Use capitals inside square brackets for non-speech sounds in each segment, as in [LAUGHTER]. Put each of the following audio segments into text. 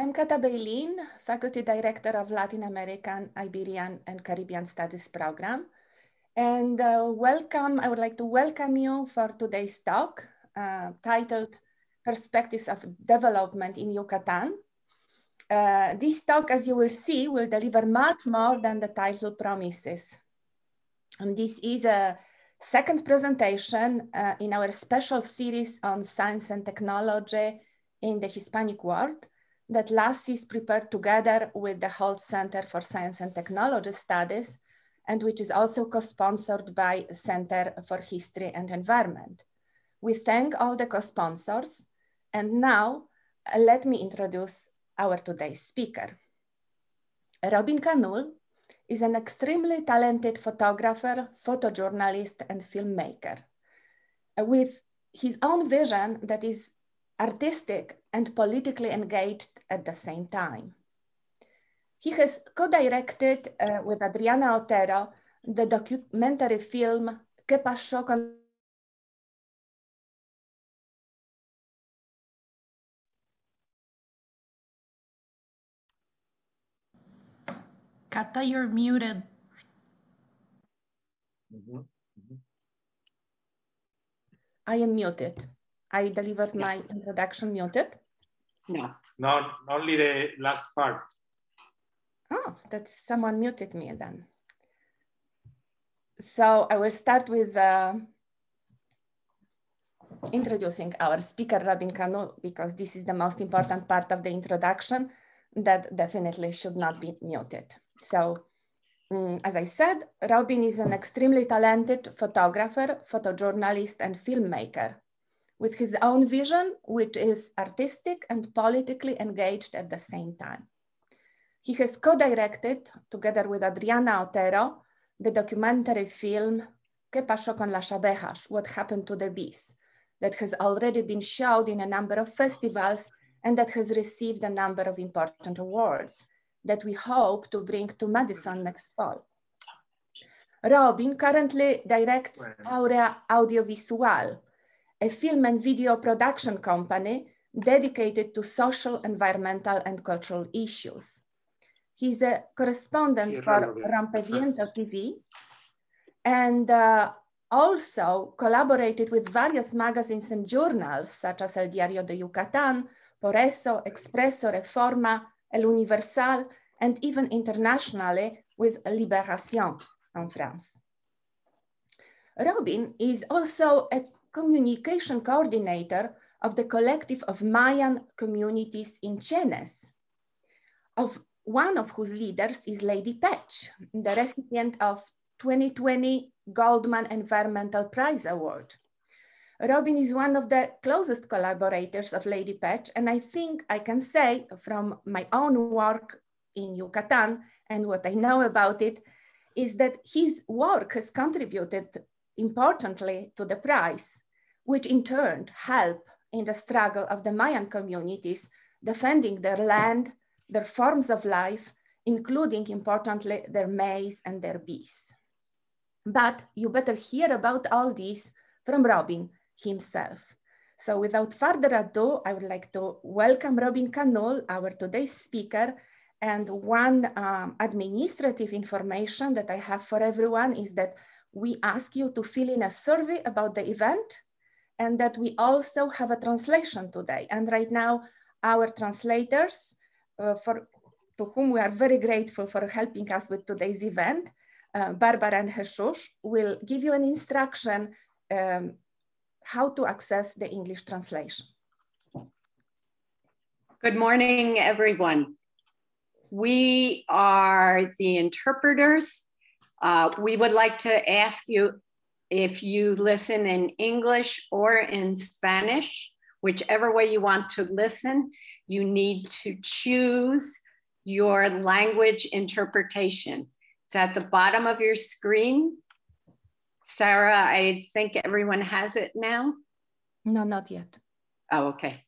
I'm Kata Beilin, Faculty Director of Latin American, Iberian, and Caribbean Studies Program. And uh, welcome, I would like to welcome you for today's talk uh, titled Perspectives of Development in Yucatan. Uh, this talk, as you will see, will deliver much more than the title promises. And this is a second presentation uh, in our special series on science and technology in the Hispanic world that last is prepared together with the Holt Center for Science and Technology Studies, and which is also co-sponsored by Center for History and Environment. We thank all the co-sponsors, and now uh, let me introduce our today's speaker. Robin Canul is an extremely talented photographer, photojournalist, and filmmaker. Uh, with his own vision that is artistic and politically engaged at the same time. He has co-directed uh, with Adriana Otero the documentary film Que pasó con Kata, you're muted. Mm -hmm. Mm -hmm. I am muted. I delivered yeah. my introduction muted. No. Not only the last part. Oh, that someone muted me then. So I will start with uh, introducing our speaker, Robin Kanu, because this is the most important part of the introduction that definitely should not be muted. So um, as I said, Robin is an extremely talented photographer, photojournalist, and filmmaker with his own vision, which is artistic and politically engaged at the same time. He has co-directed, together with Adriana Otero, the documentary film ¿Qué pasó con las abejas? What happened to the bees? That has already been showed in a number of festivals and that has received a number of important awards that we hope to bring to Madison next fall. Robin currently directs Aurea Audiovisual, a film and video production company dedicated to social, environmental, and cultural issues. He's a correspondent sí, for Rampeviento TV and uh, also collaborated with various magazines and journals such as El Diario de Yucatán, Por eso, Expreso, Reforma, El Universal, and even internationally with Libération in France. Robin is also a communication coordinator of the collective of Mayan communities in Chenes, of one of whose leaders is Lady Patch, the recipient of 2020 Goldman Environmental Prize Award. Robin is one of the closest collaborators of Lady Patch, and I think I can say from my own work in Yucatan and what I know about it, is that his work has contributed importantly to the price, which in turn help in the struggle of the Mayan communities defending their land, their forms of life, including importantly their maize and their bees. But you better hear about all this from Robin himself. So without further ado, I would like to welcome Robin Canol, our today's speaker. And one um, administrative information that I have for everyone is that we ask you to fill in a survey about the event and that we also have a translation today. And right now, our translators, uh, for, to whom we are very grateful for helping us with today's event, uh, Barbara and Jesus, will give you an instruction um, how to access the English translation. Good morning, everyone. We are the interpreters uh, we would like to ask you if you listen in English or in Spanish, whichever way you want to listen, you need to choose your language interpretation. It's at the bottom of your screen. Sarah, I think everyone has it now. No, not yet. Oh, okay.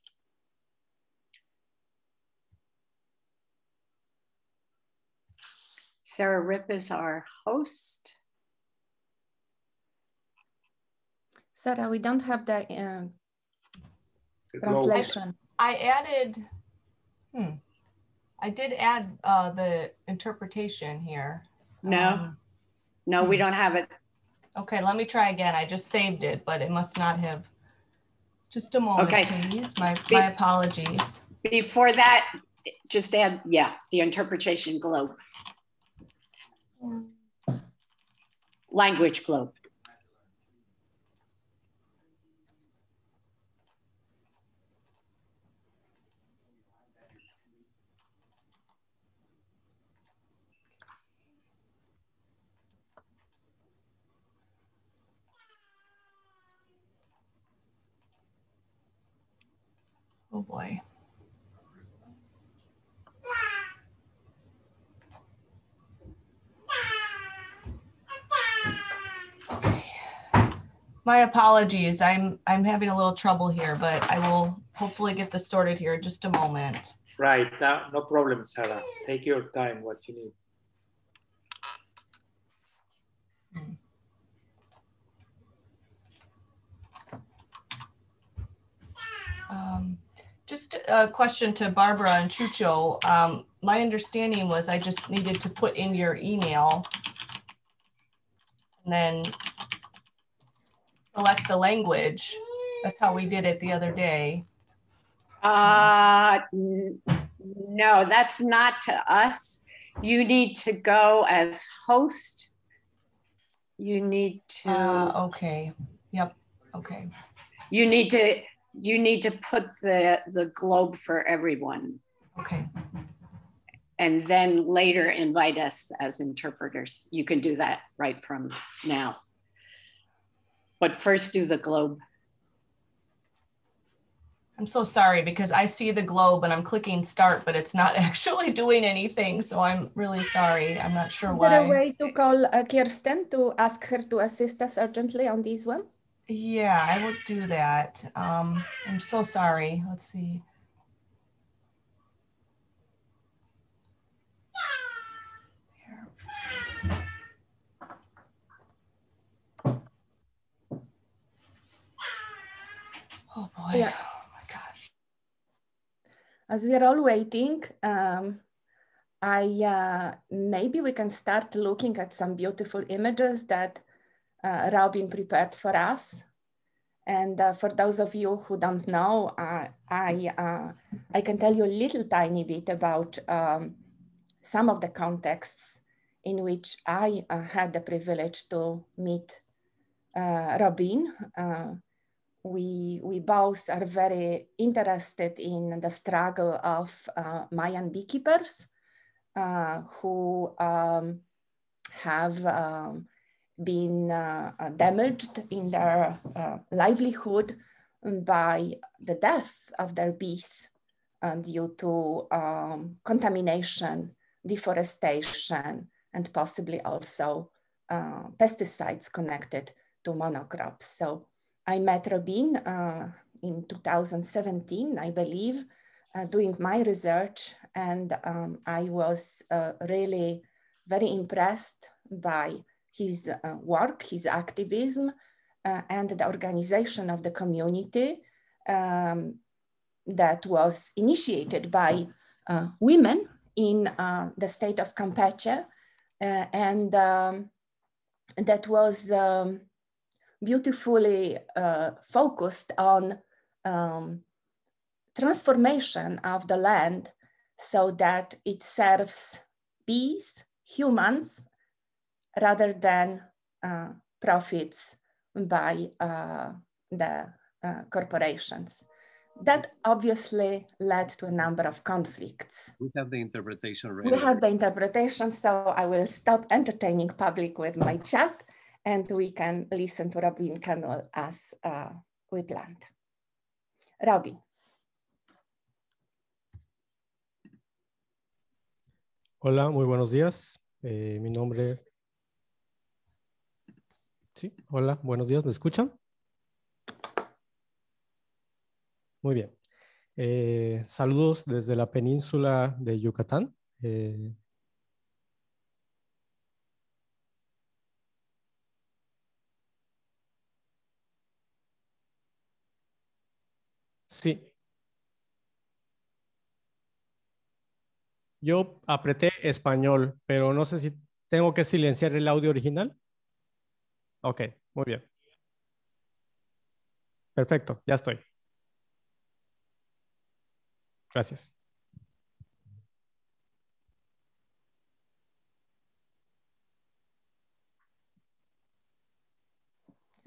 Sarah Rip is our host. Sarah, we don't have the uh, translation. I, I added, hmm, I did add uh, the interpretation here. No, um, no, we don't have it. Okay, let me try again. I just saved it, but it must not have. Just a moment, okay. please. My, Be my apologies. Before that, just add, yeah, the interpretation globe language globe. Oh boy. My apologies. I'm I'm having a little trouble here, but I will hopefully get this sorted here in just a moment. Right. Uh, no problem, Sarah. Take your time, what you need. Hmm. Um, just a question to Barbara and Chucho. Um, my understanding was I just needed to put in your email and then select the language. That's how we did it the other day. Uh, no, that's not to us. You need to go as host. You need to. Uh, okay. Yep. Okay. You need to. You need to put the the globe for everyone. Okay. And then later invite us as interpreters. You can do that right from now but first do the globe. I'm so sorry because I see the globe and I'm clicking start, but it's not [LAUGHS] actually doing anything. So I'm really sorry. I'm not sure why. Is there a way to call uh, Kirsten to ask her to assist us urgently on this one? Yeah, I will do that. Um, I'm so sorry. Let's see. Oh boy. Yeah. Oh, As we are all waiting, um, I uh, maybe we can start looking at some beautiful images that uh, Robin prepared for us. And uh, for those of you who don't know, uh, I I can tell you a little tiny bit about um, some of the contexts in which I uh, had the privilege to meet uh, Robin. Uh, we, we both are very interested in the struggle of uh, Mayan beekeepers uh, who um, have um, been uh, damaged in their uh, livelihood by the death of their bees uh, due to um, contamination, deforestation, and possibly also uh, pesticides connected to monocrops. So I met Rabin uh, in 2017, I believe, uh, doing my research, and um, I was uh, really very impressed by his uh, work, his activism, uh, and the organization of the community um, that was initiated by uh, women in the state of Campeche, and um, that was um, beautifully uh, focused on um, transformation of the land so that it serves bees, humans, rather than uh, profits by uh, the uh, corporations. That obviously led to a number of conflicts. We have the interpretation. Right we have the interpretation, so I will stop entertaining public with my chat. and we can listen to Robin Canol as uh, we Robin. Hola, muy buenos días. Eh, mi nombre Sí, hola, buenos días, ¿me escuchan? Muy bien. Eh, saludos desde la península de Yucatán. Eh, Sí. Yo apreté español, pero no sé si tengo que silenciar el audio original. Ok, muy bien. Perfecto, ya estoy. Gracias.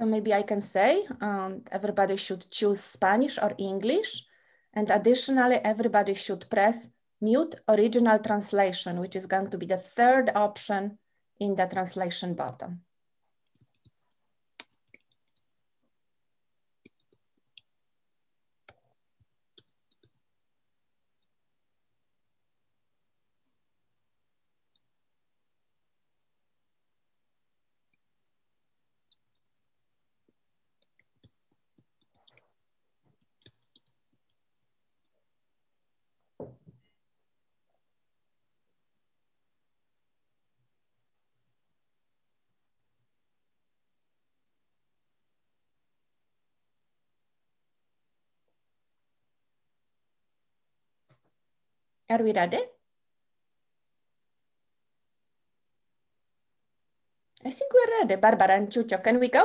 maybe I can say um, everybody should choose Spanish or English. And additionally, everybody should press mute original translation, which is going to be the third option in the translation button. ¿Estamos we ready? I think we're ready. Barbara and Chucho, can we go?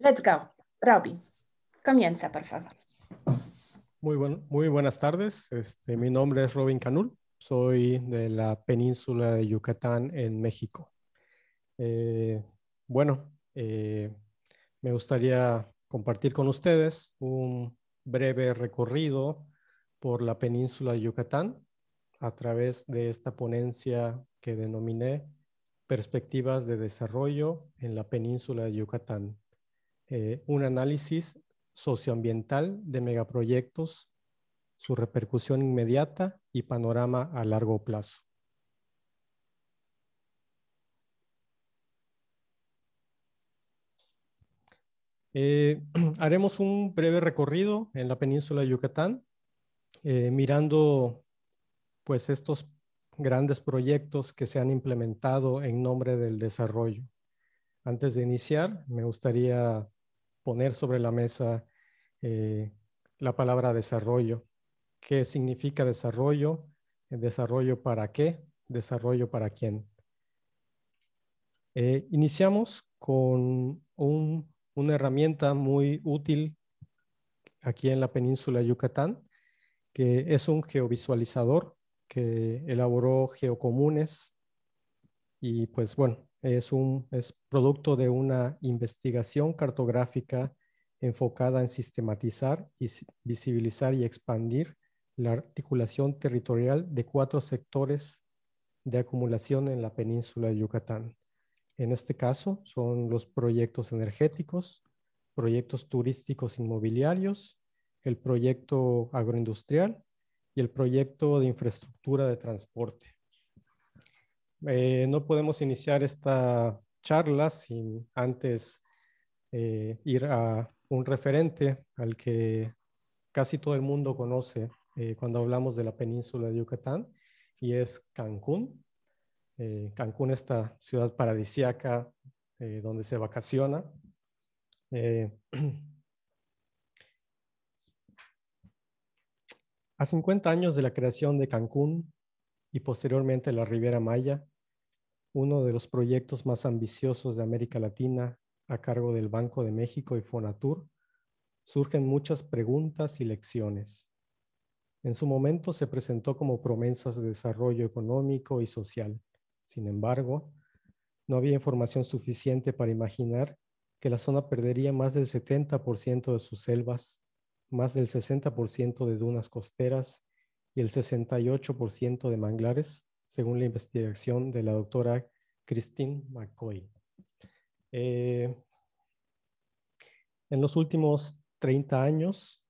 Let's go. Robin, comienza, por favor. Muy, muy buenas tardes. Este, mi nombre es Robin Canul. Soy de la península de Yucatán en México. Eh, bueno, eh, me gustaría compartir con ustedes un breve recorrido por la península de Yucatán a través de esta ponencia que denominé Perspectivas de Desarrollo en la península de Yucatán, eh, un análisis socioambiental de megaproyectos, su repercusión inmediata y panorama a largo plazo. Eh, [CLEARS THROAT] haremos un breve recorrido en la península de Yucatán, eh, mirando pues estos grandes proyectos que se han implementado en nombre del desarrollo. Antes de iniciar, me gustaría poner sobre la mesa eh, la palabra desarrollo. ¿Qué significa desarrollo? ¿Desarrollo para qué? ¿Desarrollo para quién? iniciamos con un una herramienta muy útil aquí en la península de Yucatán, que es un geovisualizador que elaboró Geocomunes y pues bueno, es, un, es producto de una investigación cartográfica enfocada en sistematizar, y visibilizar y expandir la articulación territorial de cuatro sectores de acumulación en la península de Yucatán. En este caso son los proyectos energéticos, proyectos turísticos inmobiliarios, el proyecto agroindustrial y el proyecto de infraestructura de transporte. Eh, no podemos iniciar esta charla sin antes eh, ir a un referente al que casi todo el mundo conoce eh, cuando hablamos de la península de Yucatán y es Cancún. Eh, Cancún, esta ciudad paradisiaca eh, donde se vacaciona. Eh, [CLEARS THROAT] a 50 años de la creación de Cancún y posteriormente la Riviera Maya, uno de los proyectos más ambiciosos de América Latina a cargo del Banco de México y Fonatur, surgen muchas preguntas y lecciones. En su momento se presentó como promesas de desarrollo económico y social sin embargo, no había información suficiente para imaginar que la zona perdería más del 70% de sus selvas, más del 60% de dunas costeras y el 68% de manglares, según la investigación de la doctora Christine McCoy. Eh, en los últimos 30 años,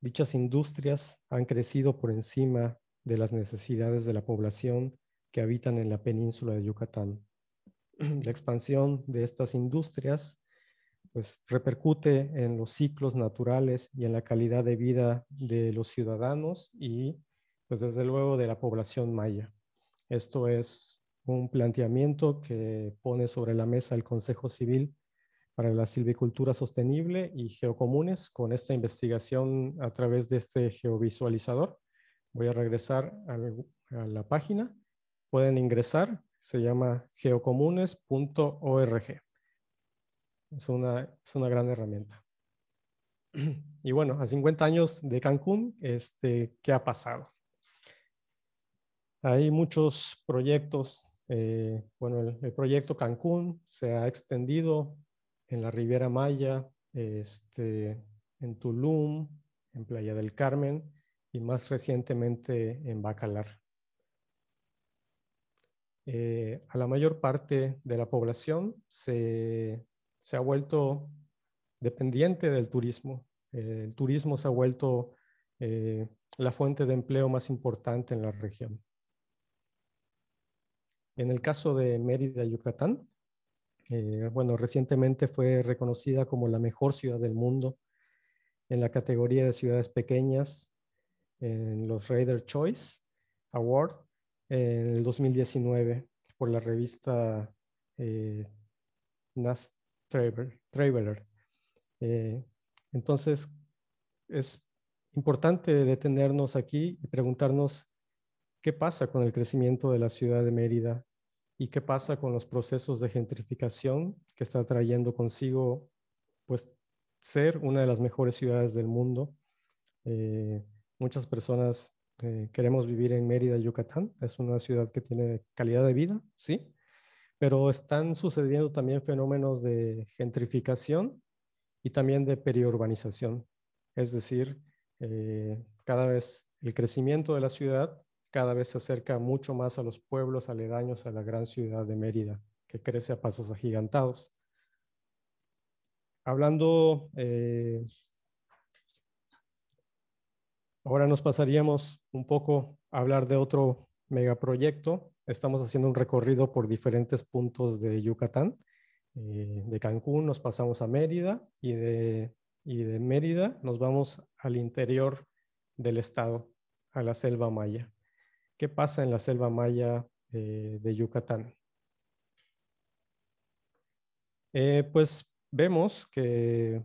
dichas industrias han crecido por encima de las necesidades de la población que habitan en la península de Yucatán. [CLEARS THROAT] La expansión de estas industrias pues, repercute en los ciclos naturales y en la calidad de vida de los ciudadanos y pues desde luego de la población maya. Esto es un planteamiento que pone sobre la mesa el Consejo Civil para la Silvicultura Sostenible y Geocomunes con esta investigación a través de este geovisualizador. Voy a regresar a la página pueden ingresar, se llama geocomunes.org. Es una, es una gran herramienta. [CLEARS THROAT] Y bueno, a 50 años de Cancún, este, ¿qué ha pasado? Hay muchos proyectos. Eh, bueno, el, proyecto Cancún se ha extendido en la Riviera Maya, este, en Tulum, en Playa del Carmen y más recientemente en Bacalar. Eh, a la mayor parte de la población se, ha vuelto dependiente del turismo. Eh, el turismo se ha vuelto eh, la fuente de empleo más importante en la región. En el caso de Mérida, Yucatán, bueno, recientemente fue reconocida como la mejor ciudad del mundo en la categoría de ciudades pequeñas en los Raider Choice Awards en el 2019 por la revista eh, Nas Traveler. Eh, entonces, es importante detenernos aquí y preguntarnos qué pasa con el crecimiento de la ciudad de Mérida y qué pasa con los procesos de gentrificación que está trayendo consigo pues ser una de las mejores ciudades del mundo. Eh, muchas personas eh, queremos vivir en Mérida, Yucatán. Es una ciudad que tiene calidad de vida, sí, pero están sucediendo también fenómenos de gentrificación y también de periurbanización. Es decir, eh, cada vez el crecimiento de la ciudad cada vez se acerca mucho más a los pueblos aledaños a la gran ciudad de Mérida, que crece a pasos agigantados. Hablando eh, Ahora nos pasaríamos un poco a hablar de otro megaproyecto. Estamos haciendo un recorrido por diferentes puntos de Yucatán. Eh, de Cancún nos pasamos a Mérida y de, Mérida nos vamos al interior del estado, a la selva maya. ¿Qué pasa en la selva maya eh, de Yucatán? Eh, pues vemos que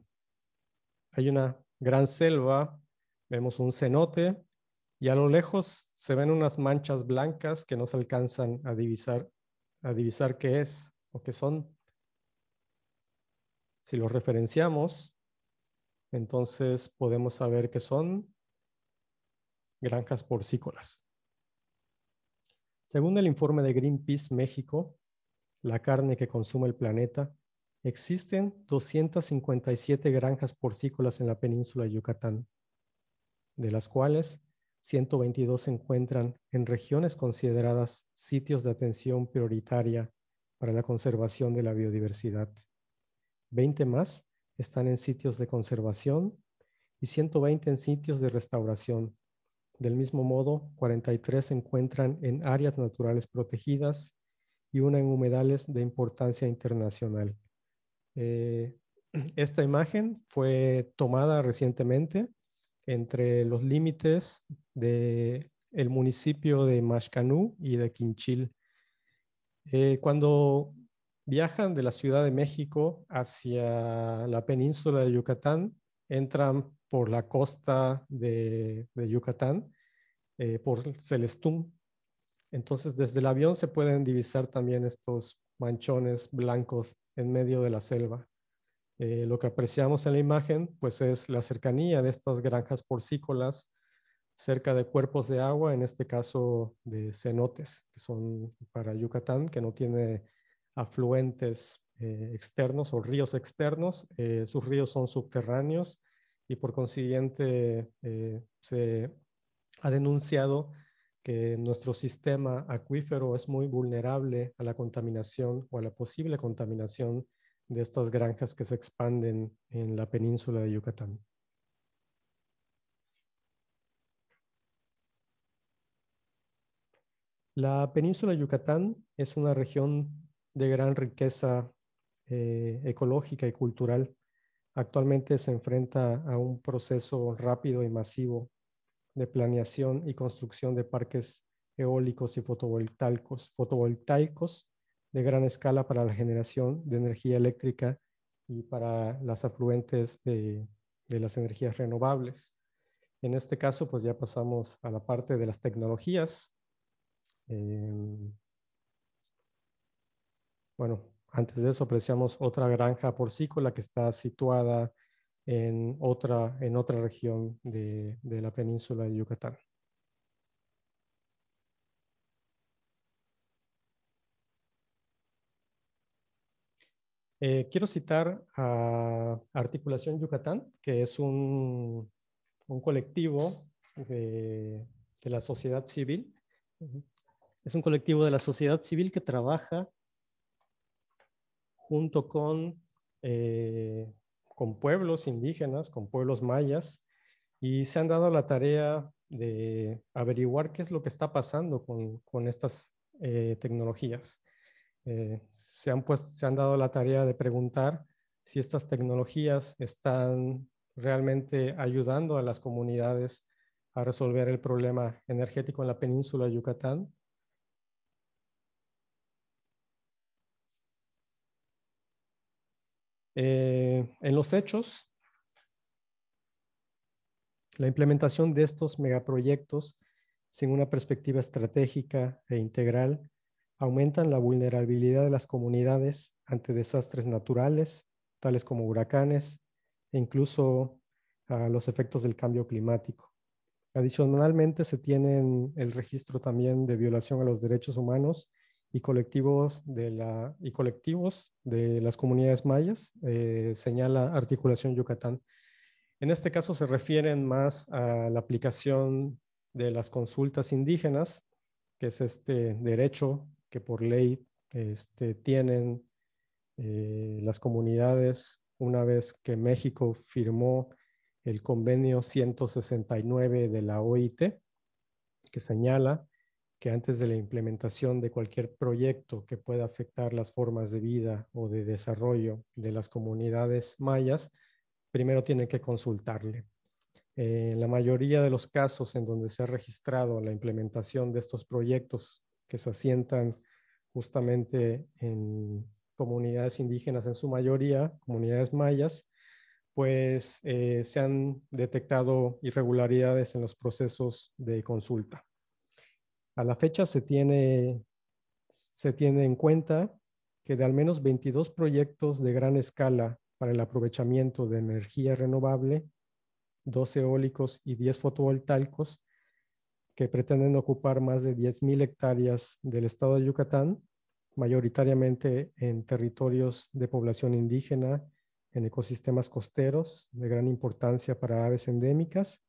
hay una gran selva Vemos un cenote y a lo lejos se ven unas manchas blancas que no se alcanzan a divisar, a divisar qué es o qué son. Si los referenciamos, entonces podemos saber que son granjas porcícolas. Según el informe de Greenpeace México, la carne que consume el planeta, existen 257 granjas porcícolas en la península de Yucatán de las cuales 122 se encuentran en regiones consideradas sitios de atención prioritaria para la conservación de la biodiversidad. 20 más están en sitios de conservación y 120 en sitios de restauración. Del mismo modo, 43 se encuentran en áreas naturales protegidas y una en humedales de importancia internacional. Eh, [CLEARS THROAT] esta imagen fue tomada recientemente entre los límites del el municipio de Mashcanú y de Quinchil. Eh, cuando viajan de la Ciudad de México hacia la península de Yucatán, entran por la costa de, Yucatán, eh, por Celestún. Entonces, desde el avión se pueden divisar también estos manchones blancos en medio de la selva. Eh, lo que apreciamos en la imagen pues es la cercanía de estas granjas porcícolas cerca de cuerpos de agua, en este caso de cenotes, que son para Yucatán, que no tiene afluentes eh, externos o ríos externos. Eh, sus ríos son subterráneos y por consiguiente se ha denunciado que nuestro sistema acuífero es muy vulnerable a la contaminación o a la posible contaminación de estas granjas que se expanden en la península de Yucatán. La península de Yucatán es una región de gran riqueza eh, ecológica y cultural. Actualmente se enfrenta a un proceso rápido y masivo de planeación y construcción de parques eólicos y fotovoltaicos de gran escala para la generación de energía eléctrica y para las afluentes de, las energías renovables. En este caso, pues ya pasamos a la parte de las tecnologías. Em, bueno, antes de eso apreciamos otra granja porcícola que está situada en otra, en otra región de la península de Yucatán. Eh, quiero citar a Articulación Yucatán, que es un, colectivo de, la sociedad civil. Es un colectivo de la sociedad civil que trabaja junto eh, con, pueblos indígenas, con pueblos mayas, y se han dado la tarea de averiguar qué es lo que está pasando con, estas eh, tecnologías. Eh, se, han dado la tarea de preguntar si estas tecnologías están realmente ayudando a las comunidades a resolver el problema energético en la península de Yucatán. Eh, en los hechos, la implementación de estos megaproyectos sin una perspectiva estratégica e integral aumentan la vulnerabilidad de las comunidades ante desastres naturales, tales como huracanes e incluso a ah, los efectos del cambio climático. Adicionalmente, se tienen el registro también de violación a los derechos humanos y colectivos de, la, y colectivos de las comunidades mayas, eh, señala Articulación Yucatán. En este caso se refieren más a la aplicación de las consultas indígenas, que es este derecho que por ley este, tienen eh, las comunidades una vez que México firmó el convenio 169 de la OIT, que señala que antes de la implementación de cualquier proyecto que pueda afectar las formas de vida o de desarrollo de las comunidades mayas, primero tienen que consultarle. en la mayoría de los casos en donde se ha registrado la implementación de estos proyectos que se asientan justamente en comunidades indígenas en su mayoría, comunidades mayas, pues eh, se han detectado irregularidades en los procesos de consulta. A la fecha se tiene, se tiene en cuenta que de al menos 22 proyectos de gran escala para el aprovechamiento de energía renovable, 12 eólicos y 10 fotovoltaicos, que pretenden ocupar más de 10.000 hectáreas del estado de Yucatán, mayoritariamente en territorios de población indígena, en ecosistemas costeros de gran importancia para aves endémicas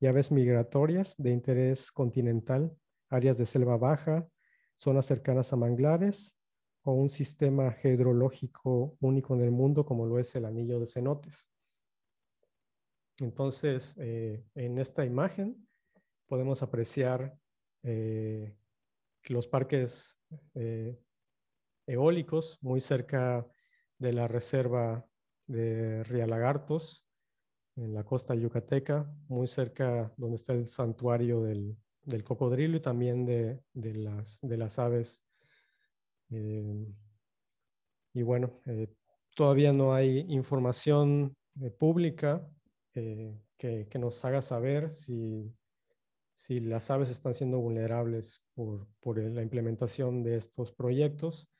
y aves migratorias de interés continental, áreas de selva baja, zonas cercanas a manglares o un sistema hidrológico único en el mundo como lo es el anillo de cenotes. Entonces, eh, en esta imagen podemos apreciar eh, los parques eh, eólicos muy cerca de la reserva de Rialagartos, en la costa yucateca, muy cerca donde está el santuario del, del cocodrilo y también de, las, de las aves. Eh, y bueno, todavía no hay información pública que, nos haga saber si si las aves están siendo vulnerables por, la implementación de estos proyectos.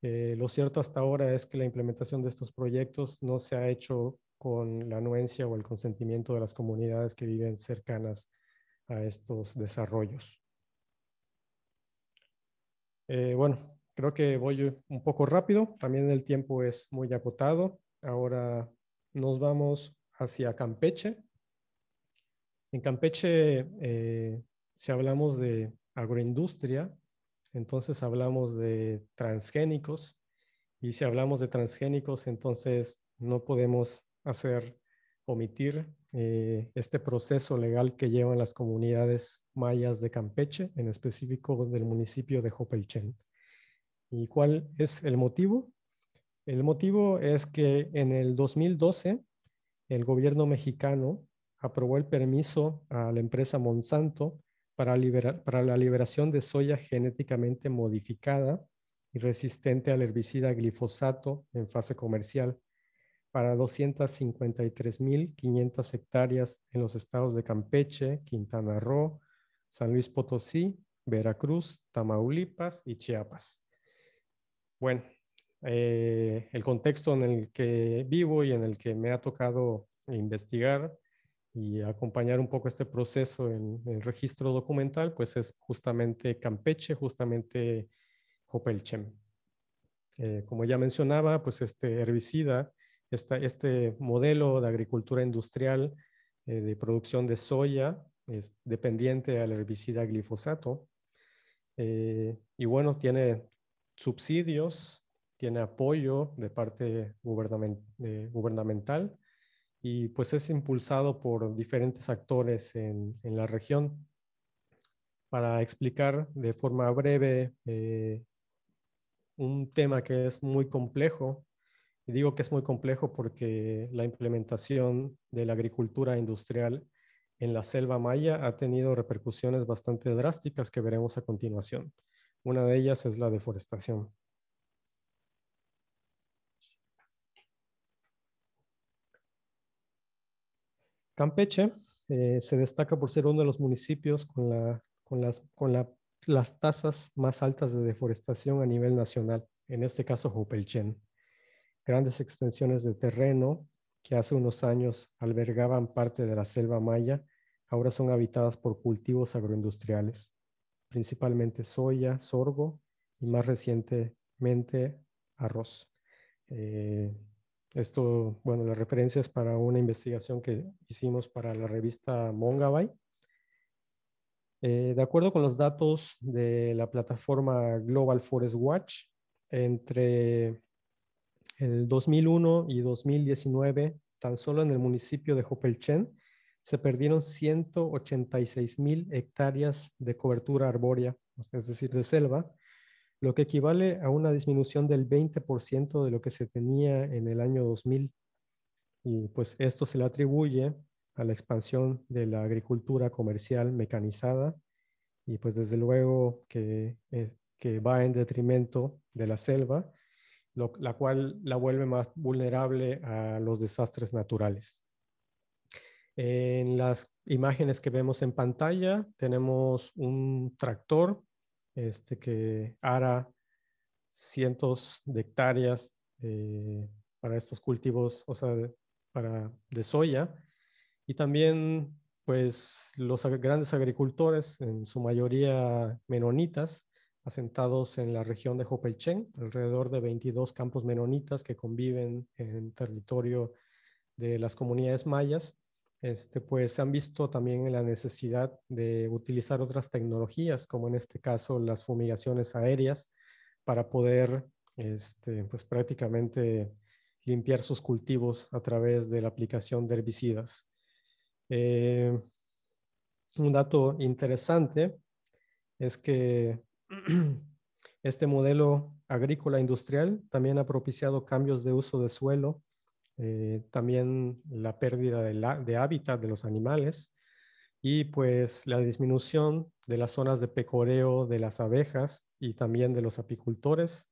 Eh, lo cierto hasta ahora es que la implementación de estos proyectos no se ha hecho con la anuencia o el consentimiento de las comunidades que viven cercanas a estos desarrollos. Eh, bueno, creo que voy un poco rápido. También el tiempo es muy acotado. Ahora nos vamos hacia Campeche. En Campeche, eh, si hablamos de agroindustria, entonces hablamos de transgénicos. Y si hablamos de transgénicos, entonces no podemos hacer, omitir eh, este proceso legal que llevan las comunidades mayas de Campeche, en específico del municipio de Jopelchen. ¿Y cuál es el motivo? El motivo es que en el 2012 el gobierno mexicano aprobó el permiso a la empresa Monsanto para, la liberación de soya genéticamente modificada y resistente al herbicida glifosato en fase comercial para 253.500 hectáreas en los estados de Campeche, Quintana Roo, San Luis Potosí, Veracruz, Tamaulipas y Chiapas. Bueno, eh, el contexto en el que vivo y en el que me ha tocado investigar y acompañar un poco este proceso en, el registro documental, pues es justamente Campeche, justamente Jopelchem. Eh, como ya mencionaba, pues este herbicida, esta, este modelo de agricultura industrial eh, de producción de soya es dependiente al herbicida glifosato. Eh, y bueno, tiene subsidios, tiene apoyo de parte gubernamental y pues es impulsado por diferentes actores en, la región. Para explicar de forma breve eh, un tema que es muy complejo, y digo que es muy complejo porque la implementación de la agricultura industrial en la selva maya ha tenido repercusiones bastante drásticas que veremos a continuación. Una de ellas es la deforestación. Campeche eh, se destaca por ser uno de los municipios con, las, tasas más altas de deforestación a nivel nacional, en este caso Jopelchen. Grandes extensiones de terreno que hace unos años albergaban parte de la selva maya, ahora son habitadas por cultivos agroindustriales, principalmente soya, sorgo y más recientemente arroz. Eh, esto, bueno, la referencia es para una investigación que hicimos para la revista Mongabay. Eh, de acuerdo con los datos de la plataforma Global Forest Watch, entre el 2001 y 2019, tan solo en el municipio de Hopelchen, se perdieron 186 mil hectáreas de cobertura arbórea, es decir, de selva, lo que equivale a una disminución del 20% de lo que se tenía en el año 2000. Y pues esto se le atribuye a la expansión de la agricultura comercial mecanizada y pues desde luego que, eh, que va en detrimento de la selva, la cual la vuelve más vulnerable a los desastres naturales. En las imágenes que vemos en pantalla tenemos un tractor este, que ara cientos de hectáreas eh, para estos cultivos, o sea, para, de soya. Y también, pues, los grandes agricultores, en su mayoría menonitas, asentados en la región de Hopelchen, alrededor de 22 campos menonitas que conviven en territorio de las comunidades mayas, este, pues, han visto también la necesidad de utilizar otras tecnologías, como en este caso las fumigaciones aéreas, para poder este, pues, prácticamente limpiar sus cultivos a través de la aplicación de herbicidas. Eh, un dato interesante es que [CLEARS THROAT] este modelo agrícola industrial también ha propiciado cambios de uso de suelo eh, también la pérdida de, hábitat de los animales y pues la disminución de las zonas de pecoreo de las abejas y también de los apicultores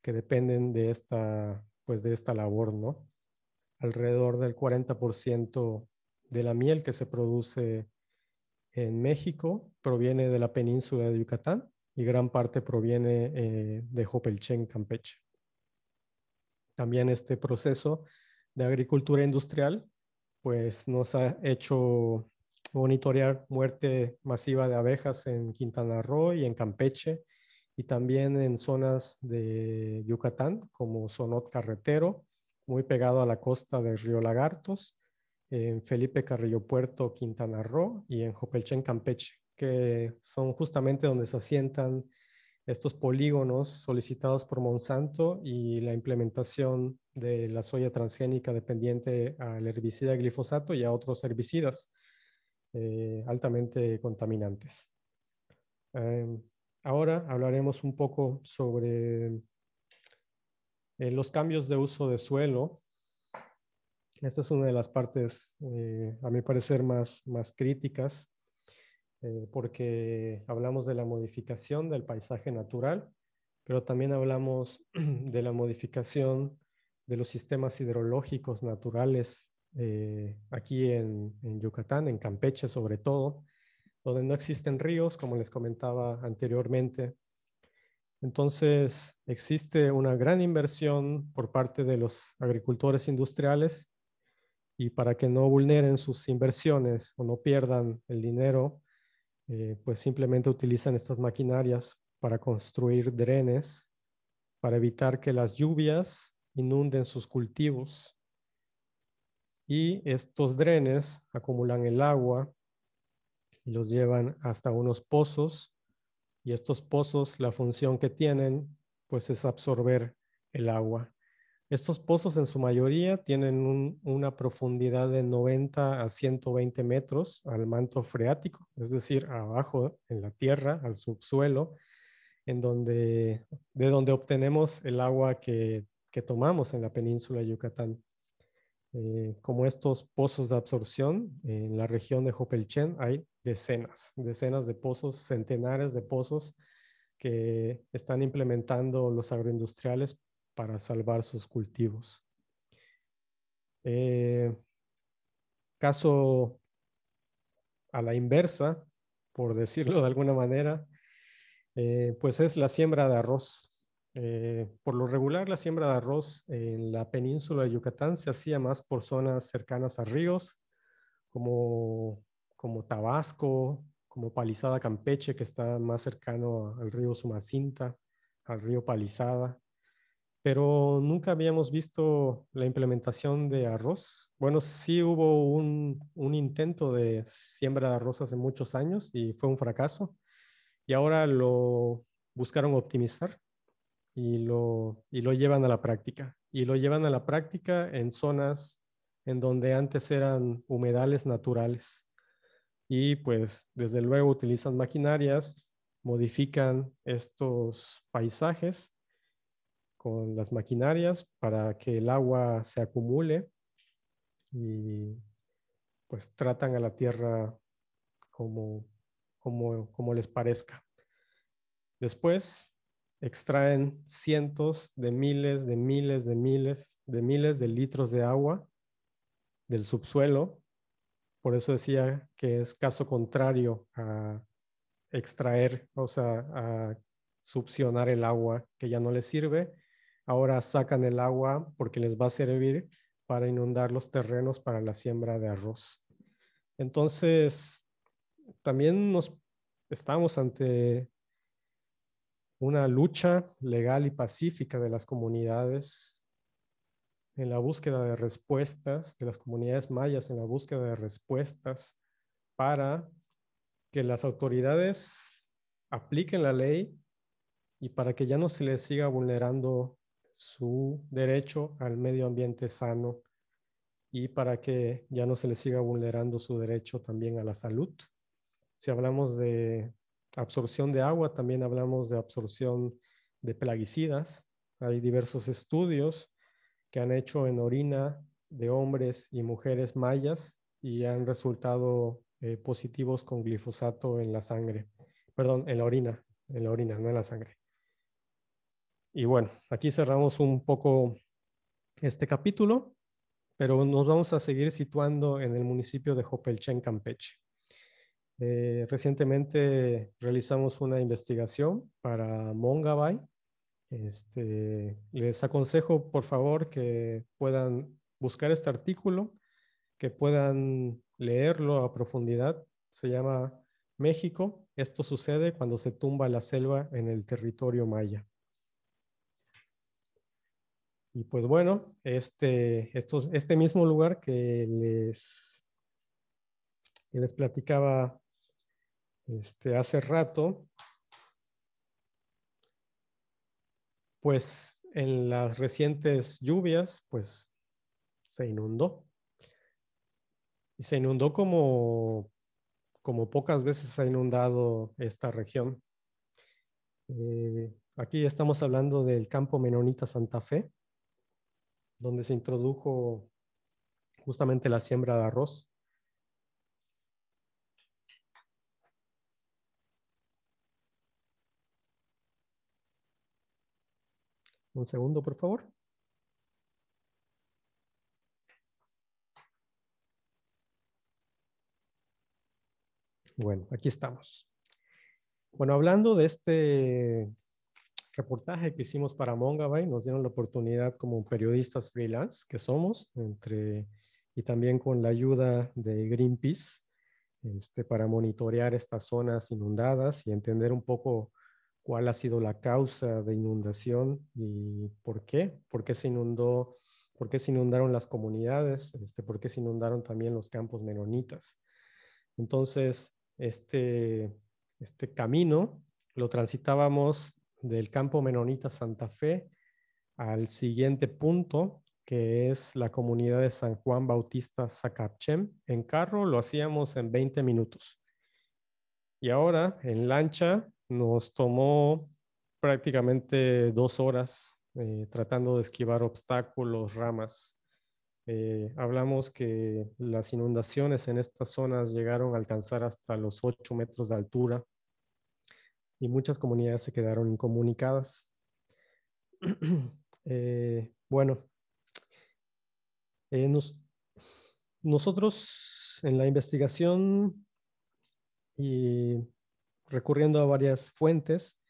que dependen de esta, pues de esta labor, ¿no? Alrededor del 40% de la miel que se produce en México proviene de la península de Yucatán y gran parte proviene eh, de Jopelchen, Campeche. También este proceso de Agricultura Industrial, pues nos ha hecho monitorear muerte masiva de abejas en Quintana Roo y en Campeche y también en zonas de Yucatán como Sonot Carretero, muy pegado a la costa del río Lagartos, en Felipe Carrillo Puerto, Quintana Roo y en Jopelchen, Campeche, que son justamente donde se asientan estos polígonos solicitados por Monsanto y la implementación de la soya transgénica dependiente al herbicida glifosato y a otros herbicidas eh, altamente contaminantes. Em, ahora hablaremos un poco sobre eh, los cambios de uso de suelo. Esta es una de las partes, eh, a mi parecer, más críticas eh, porque hablamos de la modificación del paisaje natural, pero también hablamos [CLEARS THROAT] de la modificación de los sistemas hidrológicos naturales eh, aquí en, en, Yucatán, en Campeche sobre todo, donde no existen ríos, como les comentaba anteriormente. Entonces, existe una gran inversión por parte de los agricultores industriales y para que no vulneren sus inversiones o no pierdan el dinero, eh, pues simplemente utilizan estas maquinarias para construir drenes, para evitar que las lluvias inunden sus cultivos. Y estos drenes acumulan el agua y los llevan hasta unos pozos. Y estos pozos, la función que tienen, pues es absorber el agua. Estos pozos en su mayoría tienen una profundidad de 90 a 120 metros al manto freático, es decir, abajo en la tierra, al subsuelo, en donde, de donde obtenemos el agua que, tomamos en la península de Yucatán. Eh, como estos pozos de absorción, en la región de Jopelchen hay decenas, decenas de pozos, centenares de pozos que están implementando los agroindustriales para salvar sus cultivos. Eh, caso a la inversa, por decirlo de alguna manera, eh, pues es la siembra de arroz. Eh, por lo regular, la siembra de arroz en la península de Yucatán se hacía más por zonas cercanas a ríos, como, como Tabasco, como Palizada Campeche, que está más cercano al río Sumacinta, al río Palizada pero nunca habíamos visto la implementación de arroz. Bueno, sí hubo un, intento de siembra de arroz hace muchos años y fue un fracaso. Y ahora lo buscaron optimizar y lo, y lo llevan a la práctica. Y lo llevan a la práctica en zonas en donde antes eran humedales naturales. Y pues desde luego utilizan maquinarias, modifican estos paisajes con las maquinarias para que el agua se acumule y pues tratan a la tierra como, les parezca. Después extraen cientos de miles, de miles, de miles, de miles de litros de agua del subsuelo. Por eso decía que es caso contrario a extraer, o sea, a succionar el agua que ya no le sirve ahora sacan el agua porque les va a servir para inundar los terrenos para la siembra de arroz. Entonces, también nos estamos ante una lucha legal y pacífica de las comunidades en la búsqueda de respuestas, de las comunidades mayas en la búsqueda de respuestas para que las autoridades apliquen la ley y para que ya no se les siga vulnerando su derecho al medio ambiente sano y para que ya no se le siga vulnerando su derecho también a la salud. Si hablamos de absorción de agua, también hablamos de absorción de plaguicidas. Hay diversos estudios que han hecho en orina de hombres y mujeres mayas y han resultado eh, positivos con glifosato en la sangre, perdón, en la orina, en la orina, no en la sangre. Y bueno, aquí cerramos un poco este capítulo, pero nos vamos a seguir situando en el municipio de Jopelchen, Campeche. Eh, recientemente realizamos una investigación para Mongabay. Este, les aconsejo, por favor, que puedan buscar este artículo, que puedan leerlo a profundidad. Se llama México. Esto sucede cuando se tumba la selva en el territorio maya. Y pues bueno, este, este mismo lugar que les, les platicaba este, hace rato, pues en las recientes lluvias, pues se inundó. Y se inundó como, como pocas veces ha inundado esta región. Eh, aquí estamos hablando del campo Menonita Santa Fe, donde se introdujo justamente la siembra de arroz. Un segundo, por favor. Bueno, aquí estamos. Bueno, hablando de este reportaje que hicimos para Mongabay nos dieron la oportunidad como periodistas freelance que somos, entre, y también con la ayuda de Greenpeace, este, para monitorear estas zonas inundadas y entender un poco cuál ha sido la causa de inundación y por qué, por qué se inundó, por qué se inundaron las comunidades, este, por qué se inundaron también los campos menonitas. Entonces, este, este camino lo transitábamos del campo menonita Santa Fe al siguiente punto, que es la comunidad de San Juan Bautista Zacapchem. En carro lo hacíamos en 20 minutos. Y ahora en lancha nos tomó prácticamente dos horas eh, tratando de esquivar obstáculos, ramas. Eh, hablamos que las inundaciones en estas zonas llegaron a alcanzar hasta los 8 metros de altura y muchas comunidades se quedaron incomunicadas. [CLEARS THROAT] Eh, bueno, eh, nosotros en la investigación y recurriendo a varias fuentes,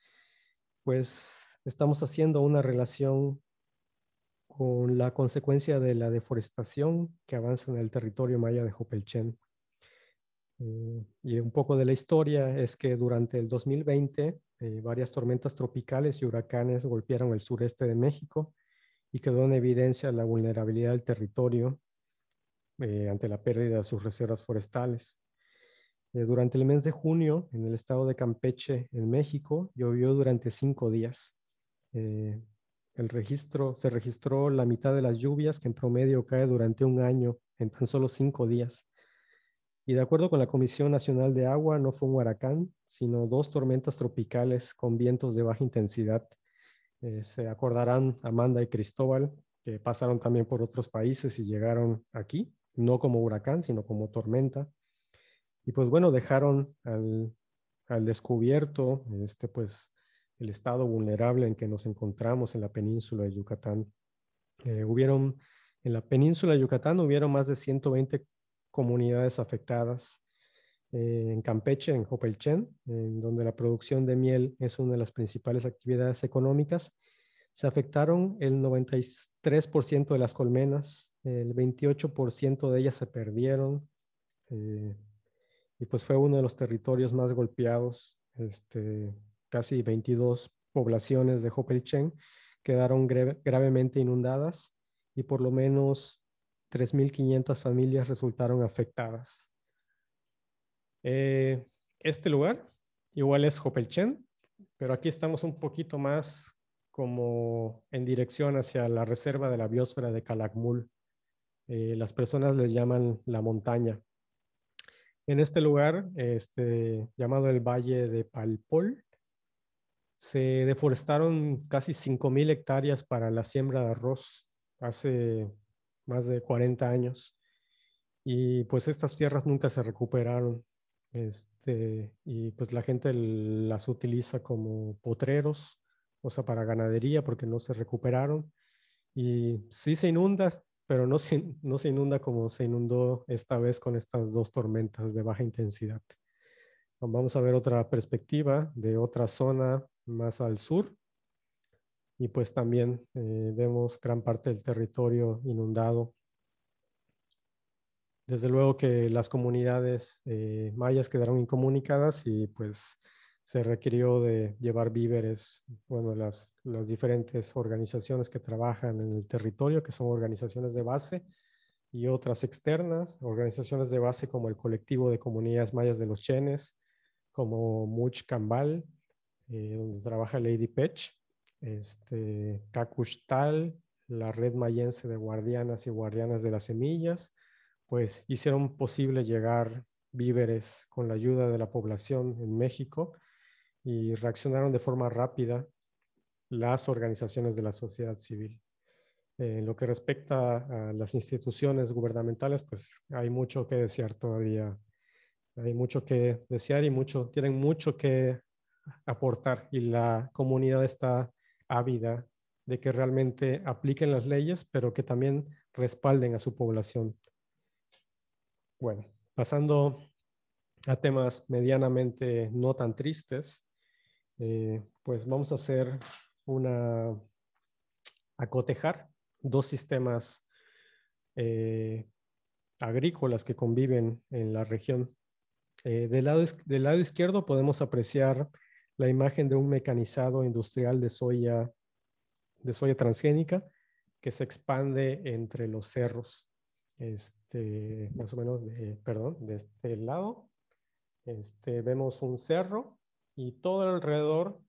pues estamos haciendo una relación con la consecuencia de la deforestación que avanza en el territorio maya de Jopelchen. Mm, y un poco de la historia es que durante el 2020 eh, varias tormentas tropicales y huracanes golpearon el sureste de México y quedó en evidencia la vulnerabilidad del territorio eh, ante la pérdida de sus reservas forestales. Eh, durante el mes de junio, en el estado de Campeche, en México, llovió durante cinco días. el registro, se registró la mitad de las lluvias que en promedio cae durante un año en tan solo cinco días y de acuerdo con la Comisión Nacional de Agua, no fue un huracán, sino dos tormentas tropicales con vientos de baja intensidad. Eh, se acordarán Amanda y Cristóbal, que pasaron también por otros países y llegaron aquí, no como huracán, sino como tormenta. Y pues bueno, dejaron al, descubierto este, pues, el estado vulnerable en que nos encontramos en la península de Yucatán. Eh, hubieron, en la península de Yucatán hubieron más de 120 comunidades afectadas eh, en Campeche, en Hopelchen, en donde la producción de miel es una de las principales actividades económicas. Se afectaron el 93% de las colmenas, el 28% de ellas se perdieron eh, y pues fue uno de los territorios más golpeados. Este, casi 22 poblaciones de Hopelchen quedaron gravemente inundadas y por lo menos 3.500 familias resultaron afectadas. Eh, este lugar igual es Hopelchen, pero aquí estamos un poquito más como en dirección hacia la reserva de la biosfera de Calakmul. Eh, las personas les llaman la montaña. En este lugar, este, llamado el Valle de Palpol, se deforestaron casi 5.000 hectáreas para la siembra de arroz hace más de 40 años. Y pues estas tierras nunca se recuperaron. Este, y pues la gente las utiliza como potreros, o sea, para ganadería, porque no se recuperaron. Y sí se inunda, pero no se, no se inunda como se inundó esta vez con estas dos tormentas de baja intensidad. Vamos a ver otra perspectiva de otra zona más al sur, y pues también eh, vemos gran parte del territorio inundado. Desde luego que las comunidades eh, mayas quedaron incomunicadas y pues se requirió de llevar víveres, bueno, las, diferentes organizaciones que trabajan en el territorio, que son organizaciones de base y otras externas, organizaciones de base como el colectivo de comunidades mayas de los Chenes, como Much Cambal, eh, donde trabaja Lady Pech, este, cacustal, la red mayense de guardianas y guardianas de las semillas, pues hicieron posible llegar víveres con la ayuda de la población en México y reaccionaron de forma rápida las organizaciones de la sociedad civil. En lo que respecta a las instituciones gubernamentales, pues hay mucho que desear todavía. Hay mucho que desear y mucho, tienen mucho que aportar y la comunidad está ávida de que realmente apliquen las leyes, pero que también respalden a su población. Bueno, pasando a temas medianamente no tan tristes, eh, pues vamos a hacer una, a cotejar dos sistemas eh, agrícolas que conviven en la región. Eh, del, lado, del lado izquierdo podemos apreciar la imagen de un mecanizado industrial de soya, de soya transgénica que se expande entre los cerros, este, más o menos, perdón, de este lado. Este, vemos un cerro y todo alrededor,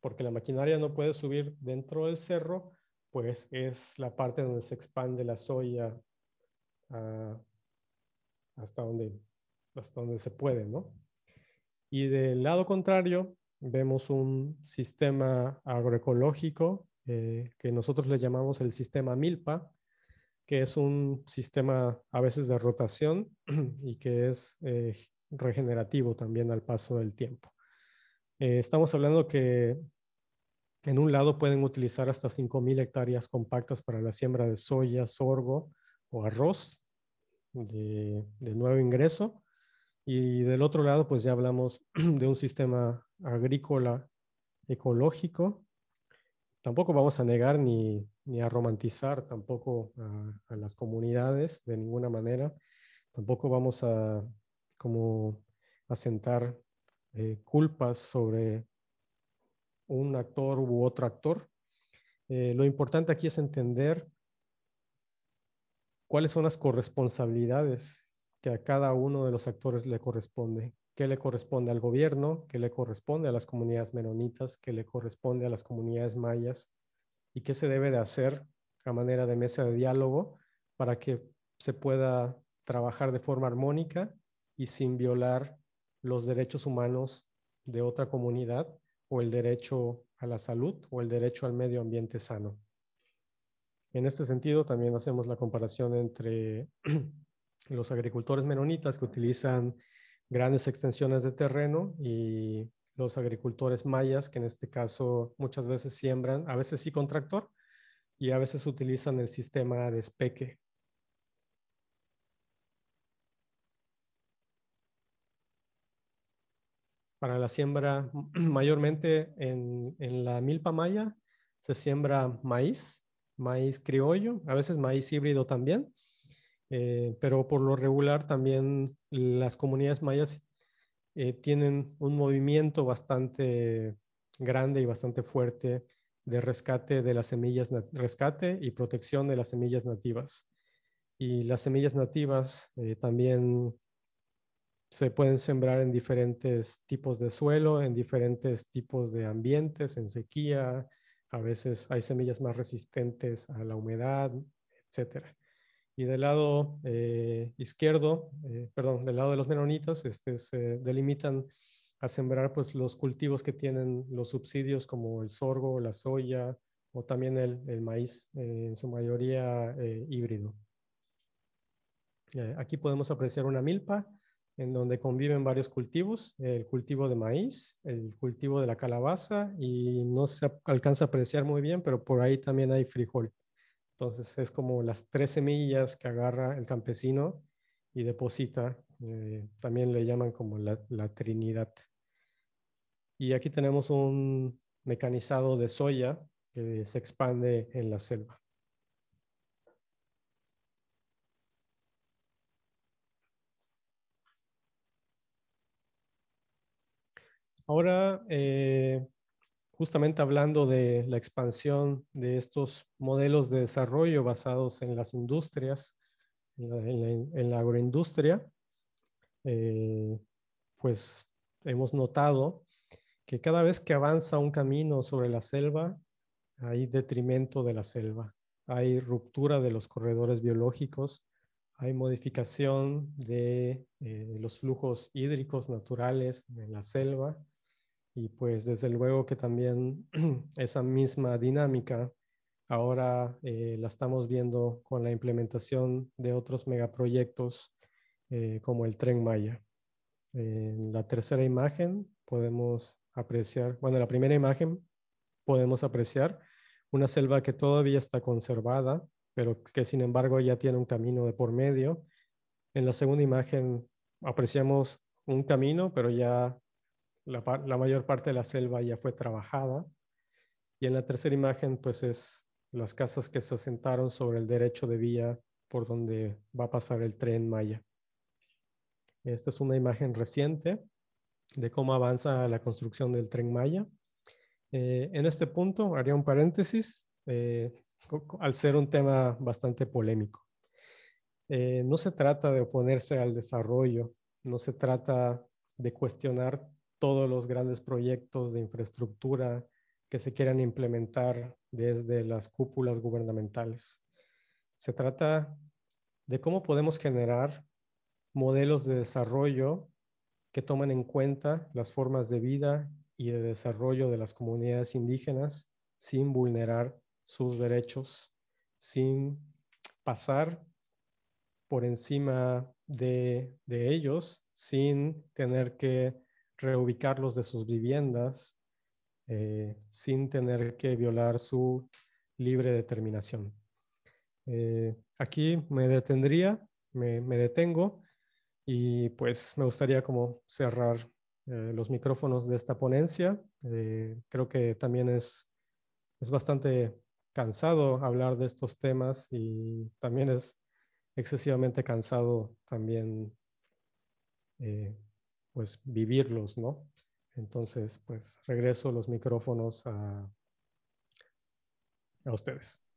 porque la maquinaria no puede subir dentro del cerro, pues es la parte donde se expande la soya ah, hasta, donde, hasta donde se puede, ¿no? Y del lado contrario, vemos un sistema agroecológico eh, que nosotros le llamamos el sistema MILPA, que es un sistema a veces de rotación [CLEARS THROAT] y que es eh, regenerativo también al paso del tiempo. Eh, estamos hablando que en un lado pueden utilizar hasta 5.000 hectáreas compactas para la siembra de soya, sorgo o arroz de, de nuevo ingreso. Y del otro lado, pues ya hablamos [CLEARS THROAT] de un sistema agrícola ecológico. Tampoco vamos a negar ni, a romantizar tampoco a, las comunidades de ninguna manera. Tampoco vamos a como asentar eh, culpas sobre un actor u otro actor. Eh, lo importante aquí es entender cuáles son las corresponsabilidades que a cada uno de los actores le corresponde qué le corresponde al gobierno, qué le corresponde a las comunidades menonitas, qué le corresponde a las comunidades mayas y qué se debe de hacer a manera de mesa de diálogo para que se pueda trabajar de forma armónica y sin violar los derechos humanos de otra comunidad o el derecho a la salud o el derecho al medio ambiente sano. En este sentido, también hacemos la comparación entre [CLEARS THROAT] los agricultores menonitas que utilizan grandes extensiones de terreno y los agricultores mayas, que en este caso muchas veces siembran, a veces sí con tractor, y a veces utilizan el sistema de espeque. Para la siembra, [CLEARS THROAT] mayormente en, la milpa maya se siembra maíz, maíz criollo, a veces maíz híbrido también, eh, pero por lo regular también las comunidades mayas eh, tienen un movimiento bastante grande y bastante fuerte de rescate de las semillas, rescate y protección de las semillas nativas. Y las semillas nativas eh, también se pueden sembrar en diferentes tipos de suelo, en diferentes tipos de ambientes, en sequía, a veces hay semillas más resistentes a la humedad, etcétera y del lado eh, izquierdo, eh, perdón, del lado de los menonitas, este, se delimitan a sembrar pues, los cultivos que tienen los subsidios como el sorgo, la soya o también el, maíz, eh, en su mayoría híbrido. aquí podemos apreciar una milpa en donde conviven varios cultivos, el cultivo de maíz, el cultivo de la calabaza y no se alcanza a apreciar muy bien, pero por ahí también hay frijol. Entonces es como las tres semillas que agarra el campesino y deposita. Eh, también le llaman como la, Trinidad. Y aquí tenemos un mecanizado de soya que se expande en la selva. Ahora eh, justamente hablando de la expansión de estos modelos de desarrollo basados en las industrias, en la, agroindustria, eh, pues hemos notado que cada vez que avanza un camino sobre la selva, hay detrimento de la selva, hay ruptura de los corredores biológicos, hay modificación de eh, los flujos hídricos naturales en la selva, y pues desde luego que también [CLEARS THROAT] esa misma dinámica ahora eh, la estamos viendo con la implementación de otros megaproyectos eh, como el tren Maya. En la tercera imagen podemos apreciar, bueno, en la primera imagen podemos apreciar una selva que todavía está conservada, pero que sin embargo ya tiene un camino de por medio. En la segunda imagen apreciamos un camino, pero ya la, mayor parte de la selva ya fue trabajada. Y en la tercera imagen, pues es las casas que se asentaron sobre el derecho de vía por donde va a pasar el tren Maya. Esta es una imagen reciente de cómo avanza la construcción del tren Maya. Eh, en este punto haría un paréntesis, eh, al ser un tema bastante polémico. Eh, no se trata de oponerse al desarrollo, no se trata de cuestionar todos los grandes proyectos de infraestructura que se quieran implementar desde las cúpulas gubernamentales. Se trata de cómo podemos generar modelos de desarrollo que tomen en cuenta las formas de vida y de desarrollo de las comunidades indígenas sin vulnerar sus derechos, sin pasar por encima de, de ellos, sin tener que reubicarlos de sus viviendas eh, sin tener que violar su libre determinación. Eh, aquí me detendría, me, detengo y pues me gustaría como cerrar eh, los micrófonos de esta ponencia. creo que también es, es bastante cansado hablar de estos temas y también es excesivamente cansado también pues vivirlos, ¿no? Entonces, pues regreso los micrófonos a, a ustedes.